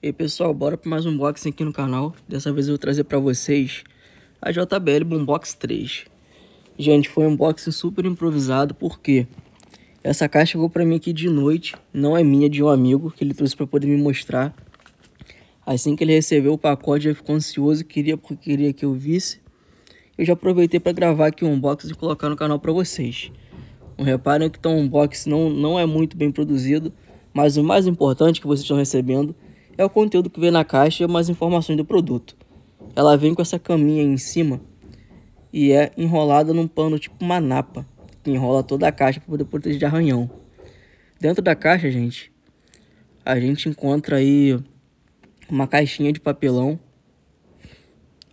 E aí pessoal, bora para mais um unboxing aqui no canal. Dessa vez eu vou trazer para vocês a JBL Boombox 3. Gente, foi um unboxing super improvisado porque essa caixa chegou para mim aqui de noite, não é minha, é de um amigo que ele trouxe para poder me mostrar. Assim que ele recebeu o pacote, ele ficou ansioso, queria porque queria que eu visse. Eu já aproveitei para gravar aqui o um unboxing e colocar no canal para vocês. Então, reparem que o tá unboxing não, não é muito bem produzido, mas o mais importante que vocês estão recebendo é o conteúdo que vem na caixa e umas informações do produto. Ela vem com essa caminha em cima e é enrolada num pano tipo uma napa, que enrola toda a caixa para poder proteger de arranhão. Dentro da caixa, gente, a gente encontra aí uma caixinha de papelão.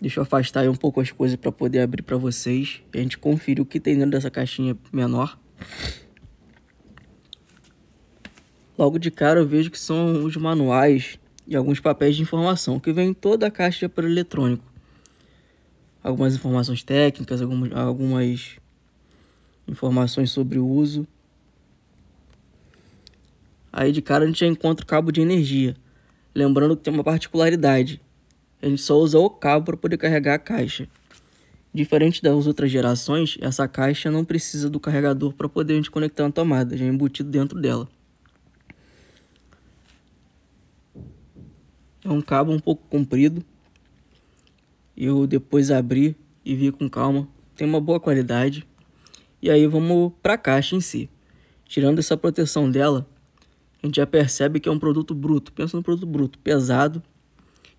Deixa eu afastar aí um pouco as coisas para poder abrir para vocês. A gente confere o que tem dentro dessa caixinha menor. Logo de cara eu vejo que são os manuais e alguns papéis de informação que vem em toda a caixa para eletrônico. Algumas informações técnicas, algumas, algumas informações sobre o uso. Aí de cara a gente já encontra o cabo de energia. Lembrando que tem uma particularidade. A gente só usa o cabo para poder carregar a caixa. Diferente das outras gerações, essa caixa não precisa do carregador para poder a gente conectar na tomada, já é embutido dentro dela. É um cabo um pouco comprido. Eu depois abri e vi com calma. Tem uma boa qualidade. E aí vamos para a caixa em si. Tirando essa proteção dela, a gente já percebe que é um produto bruto. Pensa no produto bruto, pesado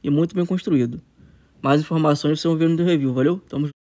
e muito bem construído. Mais informações vocês vão ver no review, valeu? Tamo